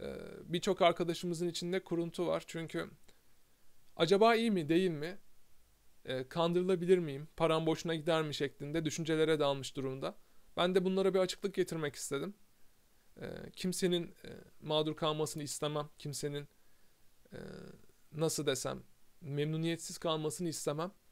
Ee, birçok arkadaşımızın içinde kuruntu var. Çünkü acaba iyi mi değil mi? Ee, kandırılabilir miyim? Param boşuna gider mi şeklinde düşüncelere dalmış durumda. Ben de bunlara bir açıklık getirmek istedim. Ee, kimsenin e, mağdur kalmasını istemem. Kimsenin e, nasıl desem memnuniyetsiz kalmasını istemem.